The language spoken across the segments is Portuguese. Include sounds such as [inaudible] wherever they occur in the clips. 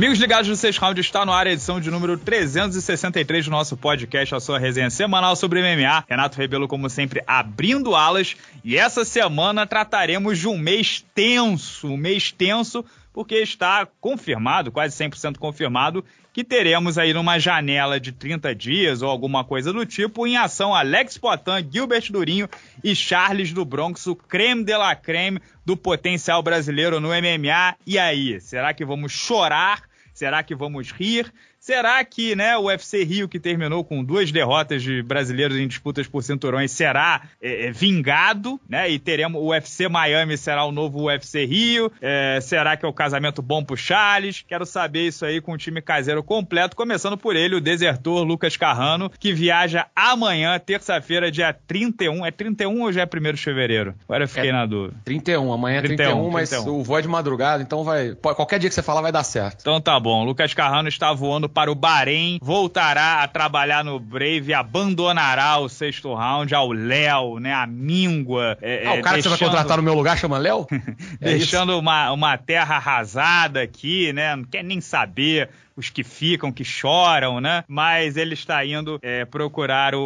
Amigos ligados no 6 Round, está no ar a edição de número 363 do nosso podcast, a sua resenha semanal sobre MMA. Renato Rebelo, como sempre, abrindo alas. E essa semana trataremos de um mês tenso, um mês tenso, porque está confirmado, quase 100% confirmado, que teremos aí numa janela de 30 dias ou alguma coisa do tipo, em ação Alex Potan, Gilbert Durinho e Charles do Bronx, o creme de la creme do potencial brasileiro no MMA. E aí, será que vamos chorar Será que vamos rir? Será que né, o UFC Rio, que terminou com duas derrotas de brasileiros em disputas por cinturões, será é, é vingado? Né, e teremos o UFC Miami será o novo UFC Rio? É, será que é o casamento bom pro Charles? Quero saber isso aí com o time caseiro completo, começando por ele, o desertor Lucas Carrano, que viaja amanhã, terça-feira, dia 31. É 31 ou já é 1 de fevereiro? Agora eu fiquei é, na dúvida. 31, amanhã é 31, 31 mas 31. o voo é de madrugada, então vai. Qualquer dia que você falar vai dar certo. Então tá bom. Lucas Carrano está voando para o Bahrein, voltará a trabalhar no Brave, abandonará o sexto round ao Léo, né? A míngua. É, ah, o é, cara deixando... que você vai contratar no meu lugar chama Léo? [laughs] É deixando uma, uma terra arrasada aqui, né? Não quer nem saber os que ficam, que choram, né? Mas ele está indo é, procurar o,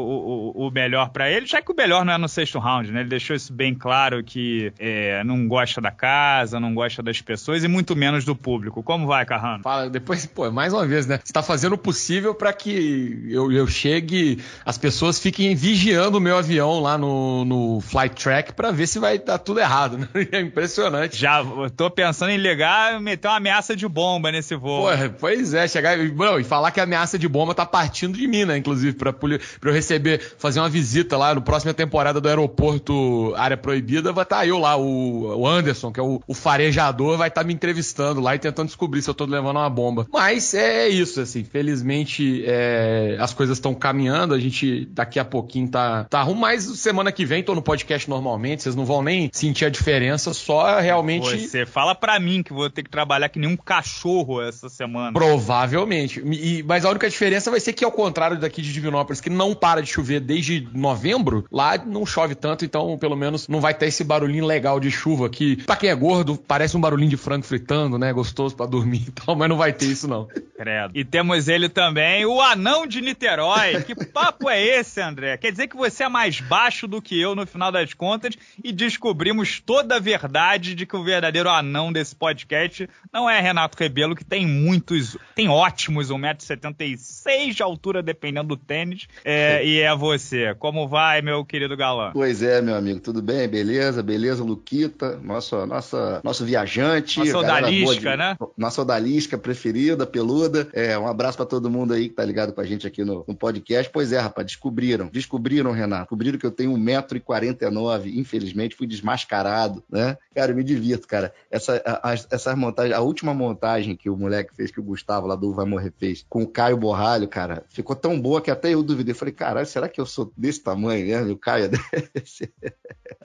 o, o melhor para ele, já que o melhor não é no sexto round, né? Ele deixou isso bem claro que é, não gosta da casa, não gosta das pessoas e muito menos do público. Como vai, Carrano? Fala, depois, pô, é mais uma vez, né? Você está fazendo o possível para que eu, eu chegue, as pessoas fiquem vigiando o meu avião lá no, no flight track para ver se vai dar tudo errado, né? [laughs] É impressionante. Já tô pensando em ligar e meter uma ameaça de bomba nesse voo. Pô, pois é, né? Chegar e, e falar que a ameaça de bomba tá partindo de mim, né? Inclusive, pra, pra eu receber, fazer uma visita lá no próxima temporada do aeroporto Área Proibida, vai estar tá eu lá, o, o, Anderson, que é o, o farejador, vai estar tá me entrevistando lá e tentando descobrir se eu tô levando uma bomba. Mas é isso, assim, felizmente é, as coisas estão caminhando, a gente daqui a pouquinho tá, tá ruim, mas semana que vem tô no podcast normalmente, vocês não vão nem sentir a diferença, só realmente. Você fala pra mim que vou ter que trabalhar que nem um cachorro essa semana. Prova Provavelmente. E, mas a única diferença vai ser que, ao contrário daqui de Divinópolis, que não para de chover desde novembro, lá não chove tanto, então pelo menos não vai ter esse barulhinho legal de chuva que, pra quem é gordo, parece um barulhinho de frango fritando, né? Gostoso para dormir e tal, mas não vai ter isso não. Credo. E temos ele também, o anão de Niterói. Que papo é esse, André? Quer dizer que você é mais baixo do que eu no final das contas e descobrimos toda a verdade de que o verdadeiro anão desse podcast não é Renato Rebelo, que tem muitos tem ótimos 1,76m de altura, dependendo do tênis. É, e é você. Como vai, meu querido galã? Pois é, meu amigo. Tudo bem? Beleza? Beleza, Luquita? Nossa, nossa, nosso viajante. Nossa odalisca, de... né? Nossa odalisca preferida, peluda. É, um abraço para todo mundo aí que tá ligado com a gente aqui no, no podcast. Pois é, rapaz, descobriram. Descobriram, Renato. Descobriram que eu tenho 1,49m. Infelizmente, fui desmascarado, né? Cara, eu me divirto, cara. Essa, a, a, essa montagem, a última montagem que o moleque fez, que o Gustavo Gustavo, do Vai Morrer fez, com o Caio Borralho, cara, ficou tão boa que até eu duvidei. Falei, caralho, será que eu sou desse tamanho mesmo? o Caio é [laughs] desse.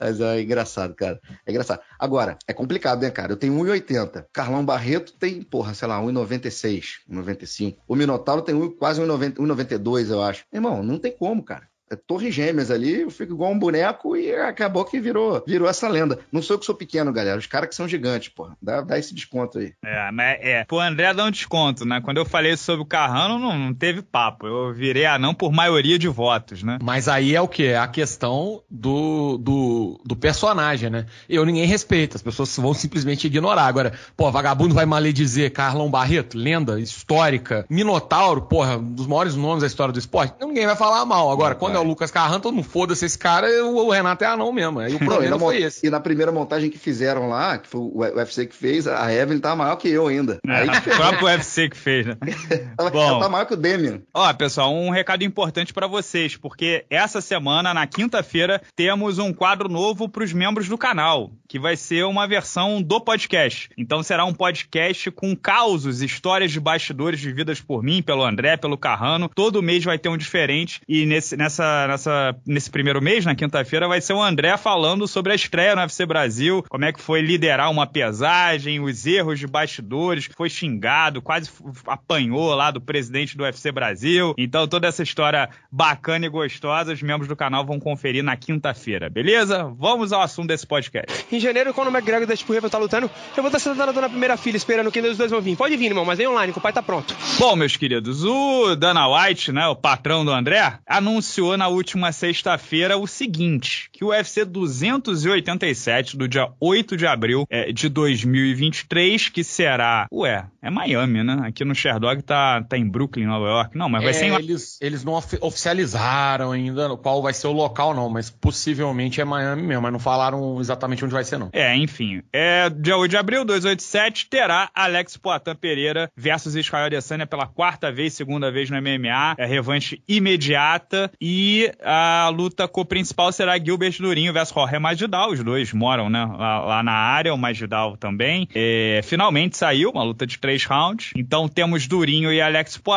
Mas é engraçado, cara. É engraçado. Agora, é complicado, né, cara? Eu tenho 1,80. Carlão Barreto tem, porra, sei lá, 1,96, 1,95. O Minotauro tem quase 1,92, eu acho. Irmão, não tem como, cara. É torres gêmeas ali, eu fico igual um boneco e acabou que virou, virou essa lenda. Não sou eu que sou pequeno, galera. Os caras que são gigantes, porra. Dá, dá esse desconto aí. É, mas é. Pô, André dá um desconto, né? Quando eu falei sobre o Carrano, não, não teve papo. Eu virei anão por maioria de votos, né? Mas aí é o quê? É a questão do, do, do personagem, né? Eu ninguém respeita. As pessoas vão simplesmente ignorar. Agora, pô, vagabundo vai maledizer Carlão Barreto, lenda histórica. Minotauro, porra, um dos maiores nomes da história do esporte. Ninguém vai falar mal. Agora, quando é o é. Lucas Carranto, não foda-se esse cara, o Renato é anão mesmo. É, e o problema não, foi esse. E na primeira montagem que fizeram lá, que foi o UFC que fez, a Evelyn tá maior que eu ainda. É, o [laughs] próprio UFC que fez, né? [laughs] ela, Bom, ela tá maior que o Demian. Ó, pessoal, um recado importante para vocês, porque essa semana, na quinta-feira, temos um quadro novo para os membros do canal que vai ser uma versão do podcast. Então será um podcast com causos, histórias de bastidores vividas por mim, pelo André, pelo Carrano. Todo mês vai ter um diferente e nesse, nessa, nessa, nesse primeiro mês, na quinta-feira, vai ser o André falando sobre a estreia no UFC Brasil, como é que foi liderar uma pesagem, os erros de bastidores, foi xingado, quase apanhou lá do presidente do UFC Brasil. Então toda essa história bacana e gostosa, os membros do canal vão conferir na quinta-feira, beleza? Vamos ao assunto desse podcast. [laughs] janeiro, quando o McGregor da Espurreva tá lutando, eu vou estar tá sentado na primeira fila esperando quem dos dois vão vir. Pode vir, irmão, mas vem online, que o pai tá pronto. Bom, meus queridos, o Dana White, né, o patrão do André, anunciou na última sexta-feira o seguinte, que o UFC 287, do dia 8 de abril é, de 2023, que será, ué, é Miami, né? Aqui no Sherdog tá, tá em Brooklyn, Nova York. Não, mas vai é, ser em... Eles, eles não of oficializaram ainda qual vai ser o local, não, mas possivelmente é Miami mesmo, mas não falaram exatamente onde vai ser ser, não. É, enfim. É, dia 8 de abril, 287, terá Alex Poitin Pereira versus Israel Adesanya pela quarta vez, segunda vez no MMA. É revanche imediata. E a luta co-principal será Gilbert Durinho versus Jorge Magidal. Os dois moram né, lá, lá na área, o Magidal também. É, finalmente saiu uma luta de três rounds. Então temos Durinho e Alex Poitin.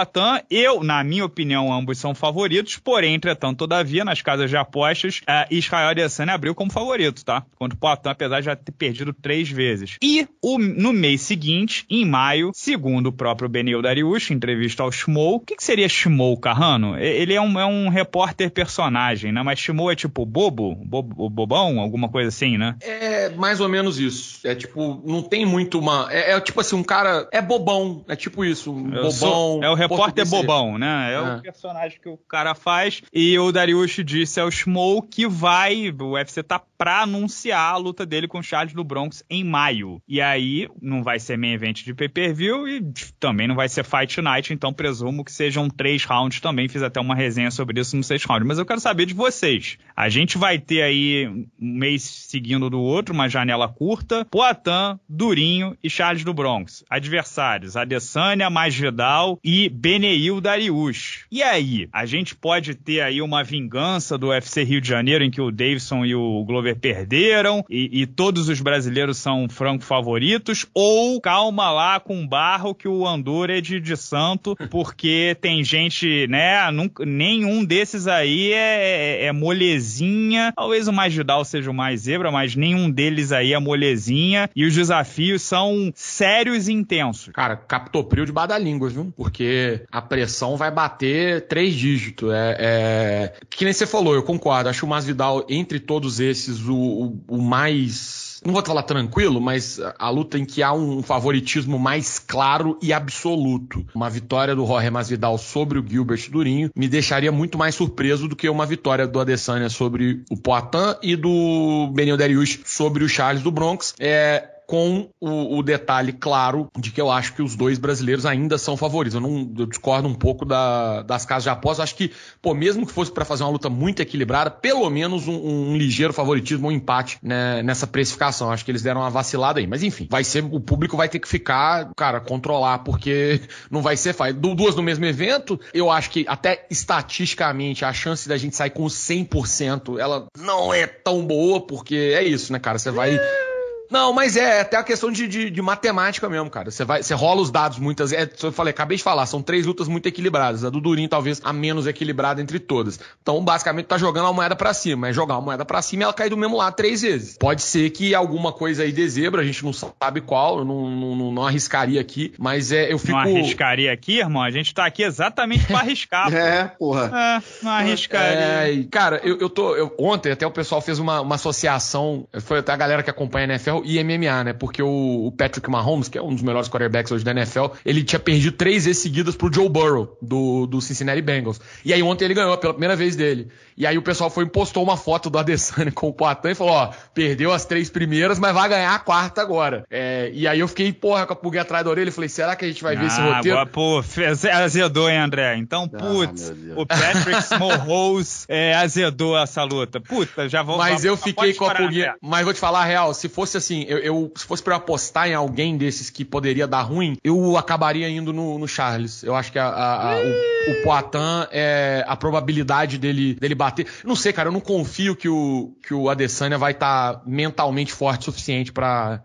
Eu, na minha opinião, ambos são favoritos. Porém, entretanto, todavia, nas casas de apostas, é, Israel Adesanya abriu como favorito, tá? Quanto Poitin, apesar de já ter perdido três vezes. E o, no mês seguinte, em maio, segundo o próprio Benil Dariush, em entrevista ao Shmou, o que, que, seria Shmou Carrano? Ele é um, é um repórter personagem, né? Mas Shmou é tipo bobo, bobo, bobão, alguma coisa assim, né? É mais ou menos isso. É tipo, não tem muito uma. É, é tipo assim, um cara. É bobão. É tipo isso. Um bobão. Sou, é o repórter bobão, né? É, é, o personagem que o cara faz. E o Dariush disse ao Shmou que vai. O UFC tá pra anunciar a luta dele com o Charles do Bronx em maio. E aí não vai ser main event de pay-per-view e também não vai ser Fight Night, então presumo que sejam três rounds também. Fiz até uma resenha sobre isso no sexto round. Mas eu quero saber de vocês. A gente vai ter aí um mês seguindo do outro, uma janela curta. Poitin, Durinho e Charles do Bronx. Adversários: Adesanya, Masvidal e Beneil Darius. E aí? A gente pode ter aí uma vingança do UFC Rio de Janeiro em que o Davidson e o Glover perderam e, e todos os brasileiros são franco favoritos, ou calma lá com o barro que o Andor é de, de santo, porque tem gente, né? Nunca, nenhum desses aí é, é, é molezinha. Talvez o mais Judal seja o mais zebra, mas nenhum deles aí é molezinha. E os desafios são sérios e intensos. Cara, captopril de badalínguas, viu? Porque a pressão vai bater três dígitos. É, é... Que nem você falou, eu concordo. Acho o Masvidal, entre todos esses, o, o, o mais mais, não vou falar tranquilo, mas a luta em que há um favoritismo mais claro e absoluto. Uma vitória do Jorge Masvidal sobre o Gilbert Durinho me deixaria muito mais surpreso do que uma vitória do Adesanya sobre o Poitin e do Benio Darius sobre o Charles do Bronx. É, com o, o, detalhe claro de que eu acho que os dois brasileiros ainda são favoritos. Eu, não, eu discordo um pouco da, das casas de aposta. Acho que, pô, mesmo que fosse para fazer uma luta muito equilibrada, pelo menos um, um ligeiro favoritismo, um empate né, nessa precificação. Acho que eles deram uma vacilada aí. Mas enfim, vai ser o público vai ter que ficar, cara, controlar, porque [laughs] não vai ser fácil. Duas no mesmo evento, eu acho que até estatisticamente a chance da gente sair com 100%, ela não é tão boa, porque é isso, né, cara? Você vai. Não, mas é, é até a questão de, de, de, matemática mesmo, cara. Você vai, você rola os dados muitas. É, eu falei, acabei de falar, são três lutas muito equilibradas. A do Durin talvez a menos equilibrada entre todas. Então, basicamente, tá jogando a moeda para cima. É jogar a moeda para cima e ela cai do mesmo lado três vezes. Pode ser que alguma coisa aí de zebra, a gente não sabe qual, eu não, não, não arriscaria aqui, mas é, eu fico. Não arriscaria aqui, irmão? A gente tá aqui exatamente pra arriscar. [laughs] é, porra. É, não arriscaria. É, cara, eu, eu tô. Eu, ontem até o pessoal fez uma, uma associação, foi até a galera que acompanha a NFL IMMA, e MMA, né? Porque o, o Patrick Mahomes, que é um dos melhores quarterbacks hoje da NFL, ele tinha perdido três vezes seguidas pro Joe Burrow, do, do Cincinnati Bengals. E aí ontem ele ganhou pela primeira vez dele. E aí o pessoal foi e postou uma foto do Adesanya [laughs] com o Poitin e falou, ó, perdeu as três primeiras, mas vai ganhar a quarta agora. É, e aí eu fiquei, porra, com a pulga atrás da orelha e falei, será que a gente vai ah, ver esse ah, roteiro? Ah, pô, azedou, hein, André? Então, ah, putz, ah, o Patrick Mahomes [laughs] é, azedou essa luta. Puta, já vou... Mas eu fiquei com a pulguinha... Mas vou te falar a real, se fosse assim, eu, eu se fosse para apostar em alguém desses que poderia dar ruim, eu acabaria indo no, no Charles. Eu acho que a, a, a, o, o Poitin é a probabilidade dele, dele bater. Não sei, cara, eu não confio que o, que o Adesanya vai estar tá mentalmente forte o suficiente para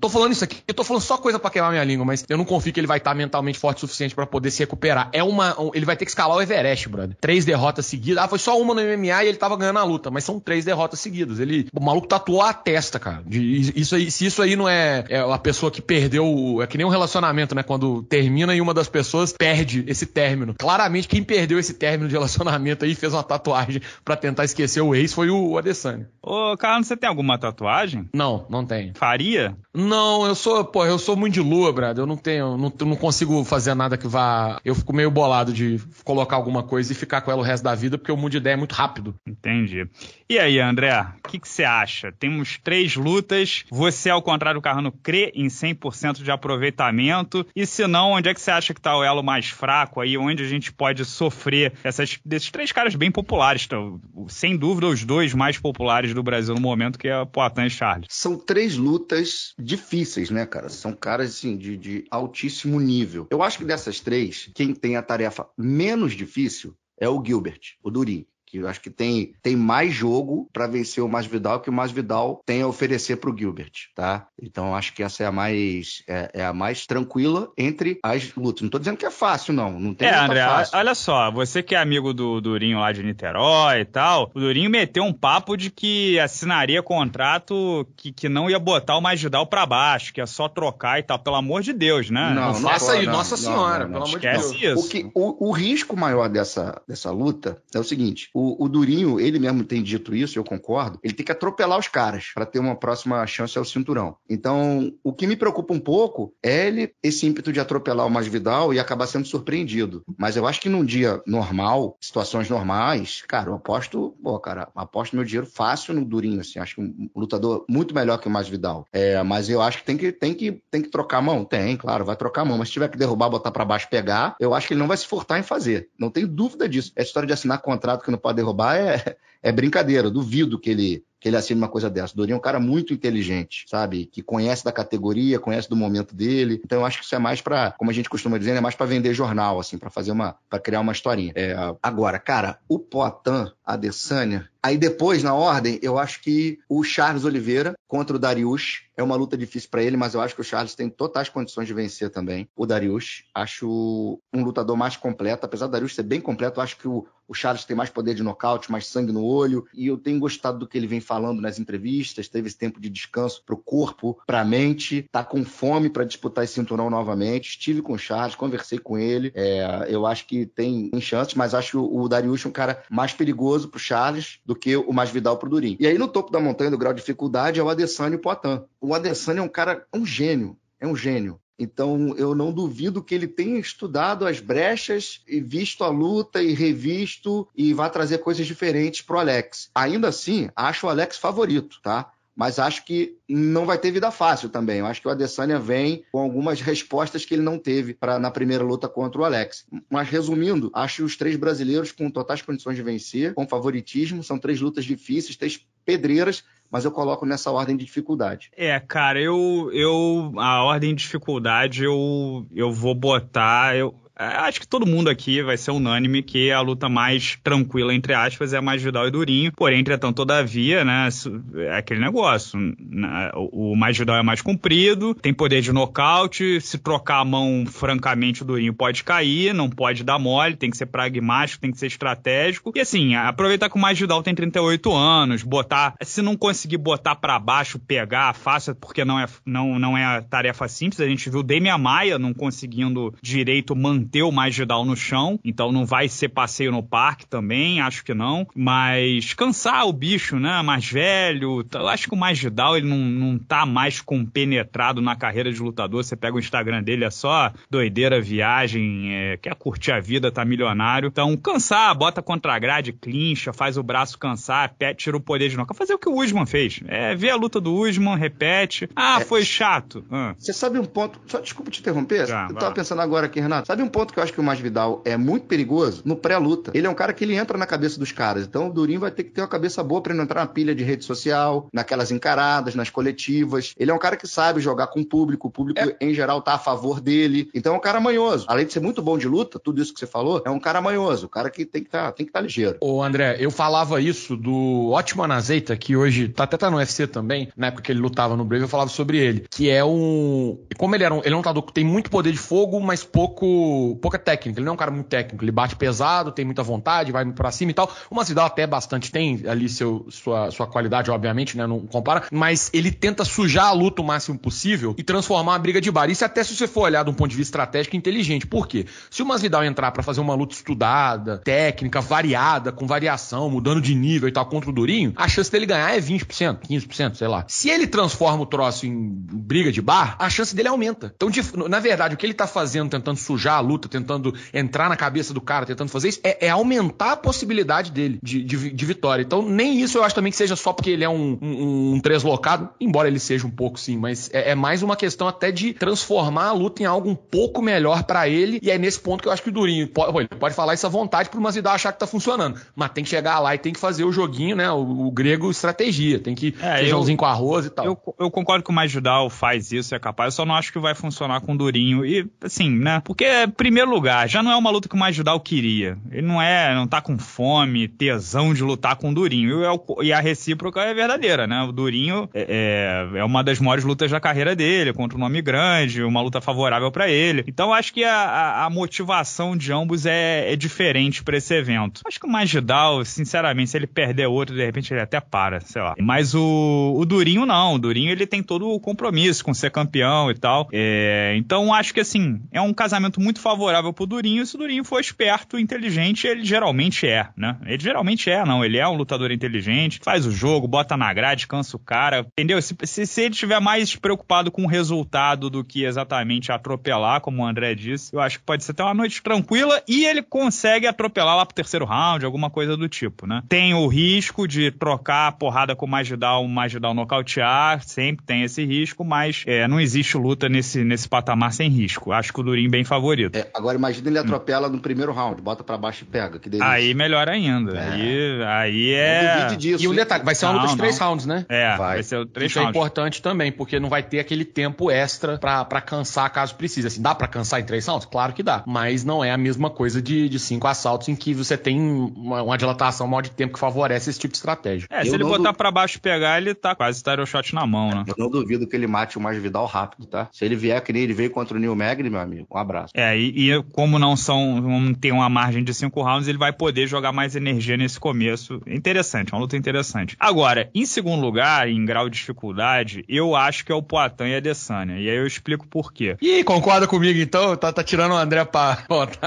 Tô falando isso aqui, eu tô falando só coisa para queimar minha língua, mas eu não confio que ele vai estar tá mentalmente forte o suficiente para poder se recuperar. É uma. Ele vai ter que escalar o Everest, brother. Três derrotas seguidas. Ah, foi só uma no MMA e ele tava ganhando a luta, mas são três derrotas seguidas. Ele. O maluco tatuou a testa, cara. De, isso aí, se isso aí não é, é a pessoa que perdeu. É que nem um relacionamento, né? Quando termina e uma das pessoas perde esse término. Claramente, quem perdeu esse término de relacionamento aí fez uma tatuagem para tentar esquecer o ex foi o Adesanya. Ô, Carlos, você tem alguma tatuagem? Não, não tenho. Faria? Não, eu sou, pô, eu sou muito de lua, brother. Eu não tenho, não, não consigo fazer nada que vá. Eu fico meio bolado de colocar alguma coisa e ficar com ela o resto da vida, porque eu mudo de ideia é muito rápido. Entendi. E aí, André, o que, que você acha? Temos três lutas você, ao contrário do Carrano, crê em 100% de aproveitamento? E se não, onde é que você acha que está o elo mais fraco aí? Onde a gente pode sofrer essas, desses três caras bem populares? Então, sem dúvida, os dois mais populares do Brasil no momento, que é Poitin e Charles. São três lutas difíceis, né, cara? São caras, assim, de, de altíssimo nível. Eu acho que dessas três, quem tem a tarefa menos difícil é o Gilbert, o Durin que eu acho que tem, tem mais jogo para vencer o Masvidal que o Masvidal tem a oferecer para o Gilbert, tá? Então acho que essa é a mais é, é, a mais tranquila entre as lutas. Não tô dizendo que é fácil não, não tem. É, André, fácil. olha só, você que é amigo do Durinho lá de Niterói e tal, o Durinho meteu um papo de que assinaria contrato que, que não ia botar o Masvidal para baixo, que é só trocar e tal, pelo amor de Deus, né? Não, não nossa, não, nossa senhora, não, não, pelo amor de Deus. Isso. O, que, o, o risco maior dessa, dessa luta é o seguinte, o, o, Durinho, ele mesmo tem dito isso, eu concordo, ele tem que atropelar os caras para ter uma próxima chance ao cinturão. Então, o que me preocupa um pouco é ele, esse ímpeto de atropelar o Masvidal e acabar sendo surpreendido. Mas eu acho que num dia normal, situações normais, cara, eu aposto, pô, cara, aposto meu dinheiro fácil no Durinho, assim, acho que um lutador muito melhor que o Masvidal. É, mas eu acho que tem que, tem que tem que trocar a mão? Tem, claro, vai trocar a mão, mas se tiver que derrubar, botar para baixo, pegar, eu acho que ele não vai se furtar em fazer. Não tenho dúvida disso. É história de assinar contrato que não pode para derrubar é, é brincadeira. Duvido que ele que ele assine uma coisa dessa. Dorinha é um cara muito inteligente, sabe? Que conhece da categoria, conhece do momento dele. Então eu acho que isso é mais para, como a gente costuma dizer, é mais para vender jornal, assim, para fazer uma, para criar uma historinha. É, agora, cara, o Poitin, a Adesanya, Aí depois, na ordem, eu acho que o Charles Oliveira contra o Darius é uma luta difícil para ele, mas eu acho que o Charles tem totais condições de vencer também. O Darius, acho um lutador mais completo, apesar do Darius ser bem completo, eu acho que o, o Charles tem mais poder de nocaute, mais sangue no olho. E eu tenho gostado do que ele vem falando nas entrevistas. Teve esse tempo de descanso para o corpo, para a mente. Tá com fome para disputar esse cinturão novamente. Estive com o Charles, conversei com ele. É, eu acho que tem, tem chances, mas acho o Darius é um cara mais perigoso para o Charles do que o Masvidal para o Durin. E aí no topo da montanha do grau de dificuldade é o Adesanya e o Poitin. O Adesanya é um cara, é um gênio. É um gênio. Então, eu não duvido que ele tenha estudado as brechas e visto a luta e revisto e vá trazer coisas diferentes para o Alex. Ainda assim, acho o Alex favorito, tá? mas acho que não vai ter vida fácil também. Eu acho que o Adesanya vem com algumas respostas que ele não teve pra, na primeira luta contra o Alex. Mas resumindo, acho os três brasileiros com totais condições de vencer, com favoritismo, são três lutas difíceis, três pedreiras, mas eu coloco nessa ordem de dificuldade. É, cara, eu, eu a ordem de dificuldade eu, eu vou botar, eu, é, acho que todo mundo aqui vai ser unânime que a luta mais tranquila, entre aspas, é a mais e Durinho. Porém, entretanto, todavia, né, é aquele negócio. Né, o mais é mais comprido, tem poder de nocaute. Se trocar a mão, francamente, o Durinho pode cair, não pode dar mole, tem que ser pragmático, tem que ser estratégico. E assim, aproveitar que o mais tem 38 anos, botar. Se não conseguir botar para baixo, pegar, faça, porque não é, não, não é tarefa simples. A gente viu o Maia não conseguindo direito manter manter o Magidal no chão, então não vai ser passeio no parque também, acho que não. Mas cansar o bicho, né? Mais velho. Eu acho que o Magidal ele não, não tá mais compenetrado na carreira de lutador. Você pega o Instagram dele, é só doideira, viagem, é, quer curtir a vida, tá milionário. Então, cansar, bota contra a grade, clincha, faz o braço cansar, pé, tira o poder de novo. Fazer o que o Usman fez. É, vê a luta do Usman, repete. Ah, é, foi chato. Ah. Você sabe um ponto. Só desculpa te interromper. Já, eu tava vai. pensando agora aqui, Renato. Sabe um ponto ponto que eu acho que o Masvidal é muito perigoso no pré-luta. Ele é um cara que ele entra na cabeça dos caras. Então o Durinho vai ter que ter uma cabeça boa para ele não entrar na pilha de rede social, naquelas encaradas, nas coletivas. Ele é um cara que sabe jogar com o público. O público, é. em geral, tá a favor dele. Então é um cara manhoso. Além de ser muito bom de luta, tudo isso que você falou, é um cara manhoso. O cara que tem que tá, tem que estar tá ligeiro. Ô, André, eu falava isso do ótimo Anazeita, que hoje tá, até tá no UFC também, na época que ele lutava no Brave, eu falava sobre ele. Que é um. Como ele era um. Ele é um lutador que tem muito poder de fogo, mas pouco pouca é técnica. Ele não é um cara muito técnico. Ele bate pesado, tem muita vontade, vai muito pra cima e tal. O Masvidal até bastante tem ali seu, sua, sua qualidade, obviamente, né? Não compara. Mas ele tenta sujar a luta o máximo possível e transformar a briga de bar. Isso é até se você for olhar de um ponto de vista estratégico inteligente. Por quê? Se o Masvidal entrar para fazer uma luta estudada, técnica, variada, com variação, mudando de nível e tal, contra o Durinho, a chance dele ganhar é 20%, 15%, sei lá. Se ele transforma o troço em briga de bar, a chance dele aumenta. Então, na verdade, o que ele tá fazendo, tentando sujar a luta, luta, tentando entrar na cabeça do cara, tentando fazer isso, é, é aumentar a possibilidade dele de, de, de, vitória. Então, nem isso eu acho também que seja só porque ele é um, um, um treslocado, embora ele seja um pouco sim, mas é, é, mais uma questão até de transformar a luta em algo um pouco melhor para ele. E é nesse ponto que eu acho que o Durinho pode, ele pode falar isso à vontade pro Masvidal achar que tá funcionando, mas tem que chegar lá e tem que fazer o joguinho, né? O, o grego estratégia, tem que é, feijãozinho eu, com arroz e tal. Eu, eu concordo que o Masvidal faz isso, é capaz, eu só não acho que vai funcionar com o Durinho. E, assim, né? Porque, primeiro, é primeiro lugar, já não é uma luta que o Majidal queria. Ele não é, não tá com fome, tesão de lutar com o Durinho. E a recíproca é verdadeira, né? O Durinho é, é, é uma das maiores lutas da carreira dele, contra um nome grande, uma luta favorável para ele. Então acho que a, a, motivação de ambos é, é diferente para esse evento. Acho que o Majidal, sinceramente, se ele perder outro, de repente ele até para, sei lá. Mas o, o Durinho não. O Durinho ele tem todo o compromisso com ser campeão e tal. É, então acho que assim, é um casamento muito favorável pro Durinho, e se o Durinho for esperto, inteligente, ele geralmente é, né? Ele geralmente é, não. Ele é um lutador inteligente, faz o jogo, bota na grade, cansa o cara, entendeu? Se, se, se ele estiver mais preocupado com o resultado do que exatamente atropelar, como o André disse, eu acho que pode ser até uma noite tranquila e ele consegue atropelar lá pro terceiro round, alguma coisa do tipo, né? Tem o risco de trocar a porrada com o Magidal, o Magidal nocautear, sempre tem esse risco, mas é, não existe luta nesse, nesse patamar sem risco. Acho que o Durinho é bem favorito. É, agora imagina ele hum. atropela no primeiro round, bota para baixo e pega. Que delícia. aí melhor ainda. É. Aí, aí é. Disso, e um detalhe, vai ser uma não, luta de três rounds, né? É, vai, vai ser três Isso é rounds. é importante também, porque não vai ter aquele tempo extra para cansar caso precise. Assim, dá para cansar em três rounds? Claro que dá. Mas não é a mesma coisa de, de cinco assaltos em que você tem uma, uma dilatação maior de tempo que favorece esse tipo de estratégia. É, eu se ele botar du... para baixo e pegar, ele tá quase o shot na mão, né? Eu não duvido que ele mate o mais Vidal rápido, tá? Se ele vier que nem ele veio contra o Neil Magri, meu amigo, um abraço. É, aí e, como não são, não tem uma margem de cinco rounds, ele vai poder jogar mais energia nesse começo. Interessante, é uma luta interessante. Agora, em segundo lugar, em grau de dificuldade, eu acho que é o Poitin e a Adesanya. E aí eu explico por quê. Ih, concorda comigo então? Tá, tá tirando o André pra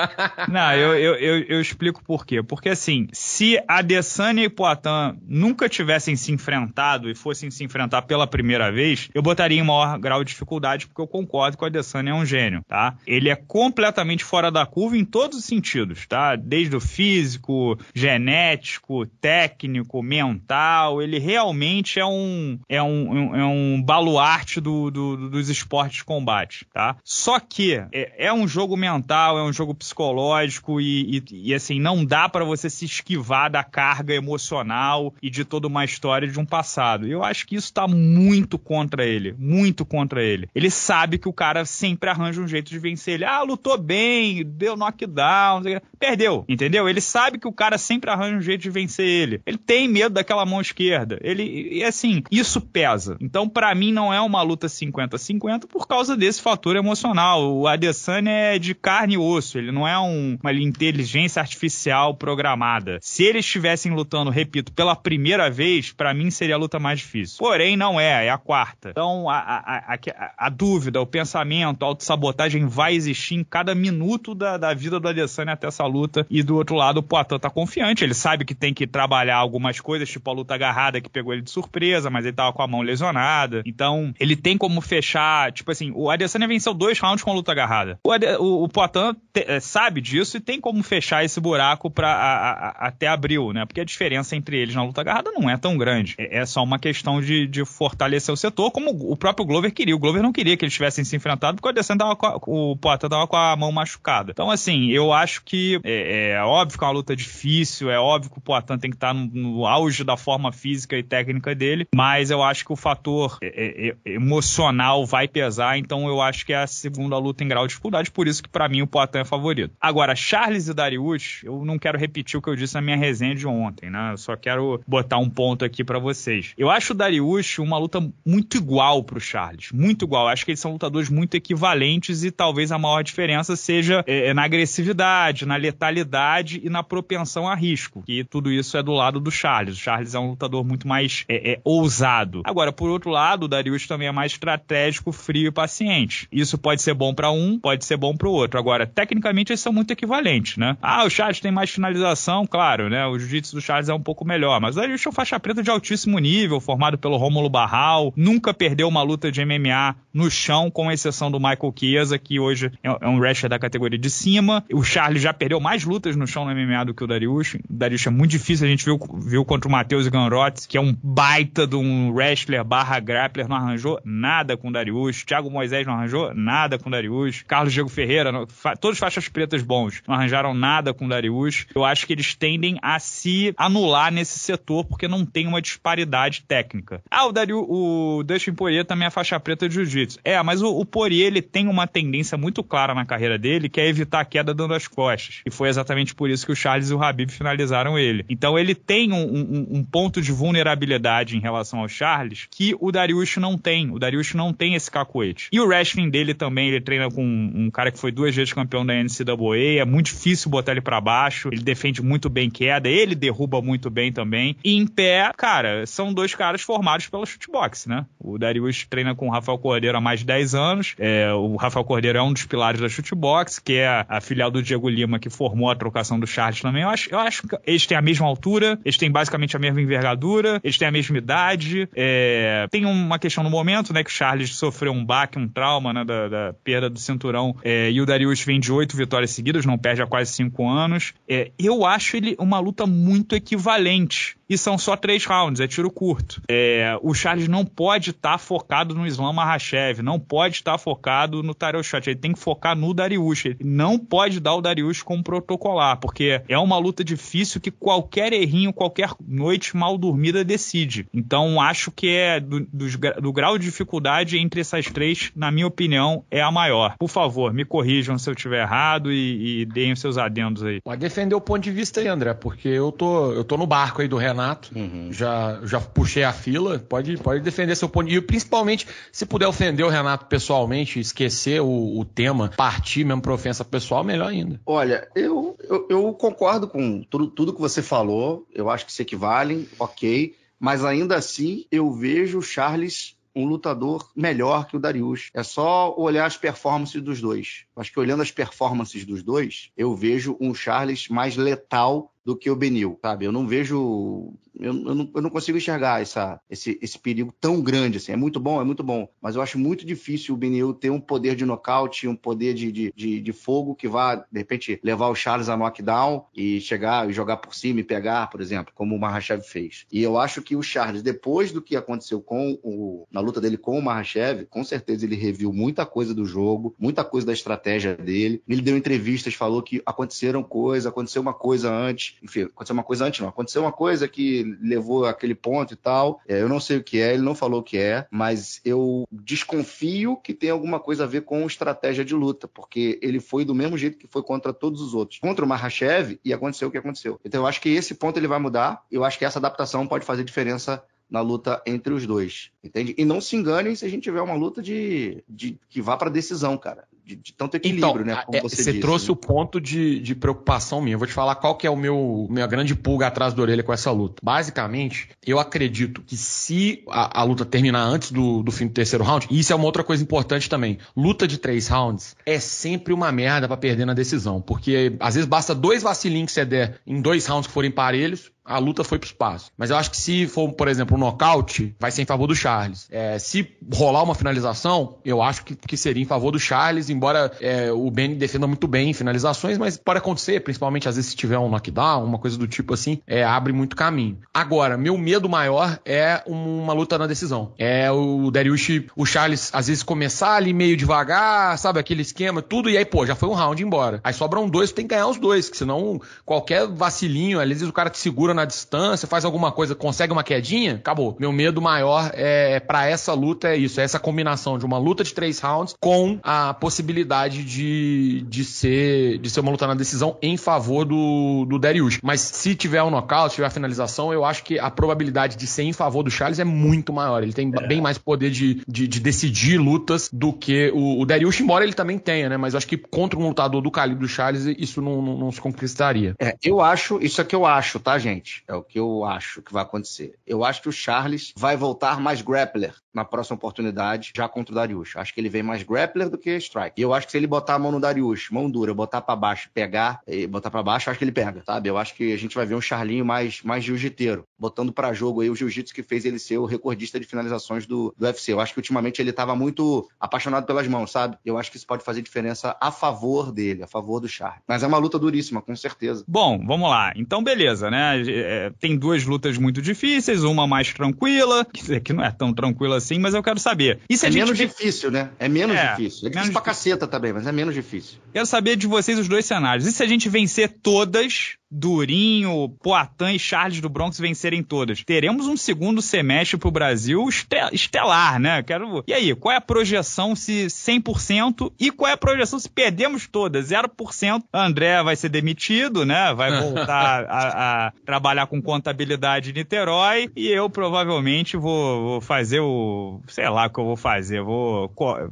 [laughs] Não, eu, eu, eu, eu, explico por quê. Porque assim, se a Adesanya e Poitin nunca tivessem se enfrentado e fossem se enfrentar pela primeira vez, eu botaria em maior grau de dificuldade, porque eu concordo que o Adesanya é um gênio, tá? Ele é completamente completamente fora da curva em todos os sentidos, tá? Desde o físico, genético, técnico, mental. Ele realmente é um, é um, é um baluarte do, do dos esportes de combate, tá? Só que é, é, um jogo mental, é um jogo psicológico e, e, e assim, não dá para você se esquivar da carga emocional e de toda uma história de um passado. Eu acho que isso tá muito contra ele, muito contra ele. Ele sabe que o cara sempre arranja um jeito de vencer ele. Ah, lutou bem, deu knockdown, perdeu, entendeu? Ele sabe que o cara sempre arranja um jeito de vencer ele. Ele tem medo daquela mão esquerda. Ele, e assim, isso pesa. Então, para mim, não é uma luta 50-50 por causa desse fator emocional. O Adesanya é de carne e osso, ele não é um, uma inteligência artificial programada. Se eles estivessem lutando, repito, pela primeira vez, para mim seria a luta mais difícil. Porém, não é, é a quarta. Então, a, a, a, a dúvida, o pensamento, a autossabotagem vai existir em cada cada minuto da, da vida do Adesanya até essa luta. E do outro lado, o Poitin tá confiante, ele sabe que tem que trabalhar algumas coisas, tipo a luta agarrada que pegou ele de surpresa, mas ele tava com a mão lesionada. Então, ele tem como fechar, tipo assim, o Adesanya venceu dois rounds com a luta agarrada. O, Ade, o, o Poitin te, é, sabe disso e tem como fechar esse buraco pra, a, a, até abril, né? Porque a diferença entre eles na luta agarrada não é tão grande. É, é só uma questão de, de, fortalecer o setor, como o próprio Glover queria. O Glover não queria que eles tivessem se enfrentado, porque o Adesanya tava com a, o Poitin tava com a mão machucada. Então, assim, eu acho que é, é, é óbvio que é uma luta difícil, é óbvio que o Poitin tem que estar tá no, no, auge da forma física e técnica dele, mas eu acho que o fator é, é, é, emocional vai pesar, então eu acho que é a segunda luta em grau de dificuldade, por isso que para mim o Poitin é favorito. Agora, Charles e Darius, eu não quero repetir o que eu disse na minha resenha de ontem, né? Eu só quero botar um ponto aqui para vocês. Eu acho o Darius uma luta muito igual pro Charles, muito igual. Eu acho que eles são lutadores muito equivalentes e talvez a maior diferença diferença seja é, é, na agressividade, na letalidade e na propensão a risco, E tudo isso é do lado do Charles. O Charles é um lutador muito mais é, é, ousado. Agora, por outro lado, o Darius também é mais estratégico, frio e paciente. Isso pode ser bom para um, pode ser bom para o outro. Agora, tecnicamente, eles são muito equivalentes, né? Ah, o Charles tem mais finalização, claro, né? O jiu-jitsu do Charles é um pouco melhor, mas o Darius é um faixa preta de altíssimo nível, formado pelo Rômulo Barral, nunca perdeu uma luta de MMA no chão, com exceção do Michael Chiesa, que hoje é, é um da categoria de cima. O Charles já perdeu mais lutas no chão no MMA do que o Darius. O Darius é muito difícil, a gente viu, viu contra o Matheus Ganrotti, que é um baita de um wrestler barra grappler, não arranjou nada com o Darius. Thiago Moisés não arranjou nada com o Darius. Carlos Diego Ferreira, não, fa, todos faixas pretas bons, não arranjaram nada com o Darius. Eu acho que eles tendem a se anular nesse setor, porque não tem uma disparidade técnica. Ah, o, Darius, o Dustin Poirier também é faixa preta de jiu-jitsu. É, mas o, o Poirier, ele tem uma tendência muito clara na carreira carreira dele, que é evitar a queda dando as costas. E foi exatamente por isso que o Charles e o Habib finalizaram ele. Então ele tem um, um, um ponto de vulnerabilidade em relação ao Charles que o Darius não tem. O Darius não tem esse cacoete. E o wrestling dele também, ele treina com um cara que foi duas vezes campeão da NCAA, é muito difícil botar ele para baixo, ele defende muito bem queda, ele derruba muito bem também. E em pé, cara, são dois caras formados pela shootbox, né? O Darius treina com o Rafael Cordeiro há mais de 10 anos, é, o Rafael Cordeiro é um dos pilares da shootbox, Box, que é a filial do Diego Lima que formou a trocação do Charles também. Eu acho, eu acho que eles têm a mesma altura, eles têm basicamente a mesma envergadura, eles têm a mesma idade. É... Tem uma questão no momento, né, que o Charles sofreu um baque, um trauma, né, da, da perda do cinturão. É, e o Darius vem de oito vitórias seguidas, não perde há quase cinco anos. É, eu acho ele uma luta muito equivalente e são só três rounds, é tiro curto. É, o Charles não pode estar tá focado no Islam Mahashev, não pode estar tá focado no Tarot Shot, ele tem que focar no Darius. Ele não pode dar o Darius como protocolar, porque é uma luta difícil que qualquer errinho, qualquer noite mal dormida decide. Então acho que é do, do, do grau de dificuldade entre essas três, na minha opinião, é a maior. Por favor, me corrijam se eu estiver errado e, e deem os seus adendos aí. Pode defender o ponto de vista aí, André, porque eu tô, eu tô no barco aí do Renato, uhum. já, já puxei a fila, pode, pode defender seu ponto. E principalmente, se puder ofender o Renato pessoalmente, esquecer o, o tema, partir partir mesmo para ofensa pessoal, melhor ainda. Olha, eu, eu, eu concordo com tudo, tudo que você falou, eu acho que se equivalem, ok, mas ainda assim eu vejo o Charles um lutador melhor que o Darius. É só olhar as performances dos dois. Acho que olhando as performances dos dois, eu vejo um Charles mais letal do que o Benil, sabe? Eu não vejo eu, eu, não, eu não consigo enxergar essa, esse, esse perigo tão grande. Assim. É muito bom, é muito bom. Mas eu acho muito difícil o Benil ter um poder de nocaute, um poder de, de, de, de fogo que vá, de repente, levar o Charles a knockdown e chegar e jogar por cima e pegar, por exemplo, como o Mahashev fez. E eu acho que o Charles, depois do que aconteceu com o, na luta dele com o Mahashev, com certeza ele reviu muita coisa do jogo, muita coisa da estratégia dele. Ele deu entrevistas, falou que aconteceram coisas, aconteceu uma coisa antes, enfim, aconteceu uma coisa antes não, aconteceu uma coisa que levou aquele ponto e tal. É, eu não sei o que é, ele não falou o que é, mas eu desconfio que tem alguma coisa a ver com estratégia de luta, porque ele foi do mesmo jeito que foi contra todos os outros. Contra o Mahashev e aconteceu o que aconteceu. Então eu acho que esse ponto ele vai mudar, eu acho que essa adaptação pode fazer diferença na luta entre os dois, entende? E não se enganem se a gente tiver uma luta de, de que vá para decisão, cara de, de tanto então, equilíbrio, então, né? Como é, você, você disse, trouxe né? o ponto de, de preocupação minha. Eu vou te falar qual que é o meu minha grande pulga atrás da orelha com essa luta. Basicamente, eu acredito que se a, a luta terminar antes do, do fim do terceiro round, e isso é uma outra coisa importante também. Luta de três rounds é sempre uma merda para perder na decisão, porque às vezes basta dois vacilinhos que você der em dois rounds que forem parelhos, a luta foi pro espaço. Mas eu acho que se for, por exemplo, um nocaute, vai ser em favor do Charles. É, se rolar uma finalização, eu acho que, que seria em favor do Charles, em embora é, o Benny defenda muito bem finalizações, mas pode acontecer, principalmente às vezes se tiver um knockdown, uma coisa do tipo assim, é, abre muito caminho. Agora, meu medo maior é uma luta na decisão. É o Dariush, o Charles, às vezes começar ali meio devagar, sabe, aquele esquema, tudo, e aí, pô, já foi um round embora. Aí sobram dois, tem que ganhar os dois, que senão qualquer vacilinho, às vezes o cara te segura na distância, faz alguma coisa, consegue uma quedinha, acabou. Meu medo maior é para essa luta é isso, é essa combinação de uma luta de três rounds com a possibilidade possibilidade de, de, ser, de ser uma luta na decisão em favor do, do Darius. Mas se tiver um nocaute, se tiver a finalização, eu acho que a probabilidade de ser em favor do Charles é muito maior. Ele tem é. bem mais poder de, de, de, decidir lutas do que o, o Darius, embora ele também tenha, né? Mas acho que contra um lutador do calibre do Charles, isso não, não, não se conquistaria. É, eu acho, isso é que eu acho, tá, gente? É o que eu acho que vai acontecer. Eu acho que o Charles vai voltar mais grappler na próxima oportunidade, já contra o Darius. Acho que ele vem mais grappler do que strike. E Eu acho que se ele botar a mão no Darius, mão dura, botar para baixo, pegar, eh, botar para baixo, acho que ele pega, sabe? Eu acho que a gente vai ver um Charlinho mais, mais jiu-jiteiro, botando para jogo aí o jiu-jitsu que fez ele ser o recordista de finalizações do, do UFC. Eu acho que ultimamente ele tava muito apaixonado pelas mãos, sabe? Eu acho que isso pode fazer diferença a favor dele, a favor do Charlie. Mas é uma luta duríssima, com certeza. Bom, vamos lá. Então, beleza, né? É, tem duas lutas muito difíceis, uma mais tranquila, que não é tão tranquila assim, mas eu quero saber. E é menos difícil, né? É menos é, difícil. É difícil menos... pra cacete caceta também, mas é menos difícil. Quero saber de vocês os dois cenários. E se a gente vencer todas Durinho, Poitin e Charles do Bronx vencerem todas. Teremos um segundo semestre para o Brasil estelar, né? Quero... E aí, qual é a projeção se 100% e qual é a projeção se perdemos todas? 0%. André vai ser demitido, né? Vai [laughs] voltar a, a, trabalhar com contabilidade em Niterói e eu provavelmente vou, vou, fazer o... sei lá o que eu vou fazer, vou...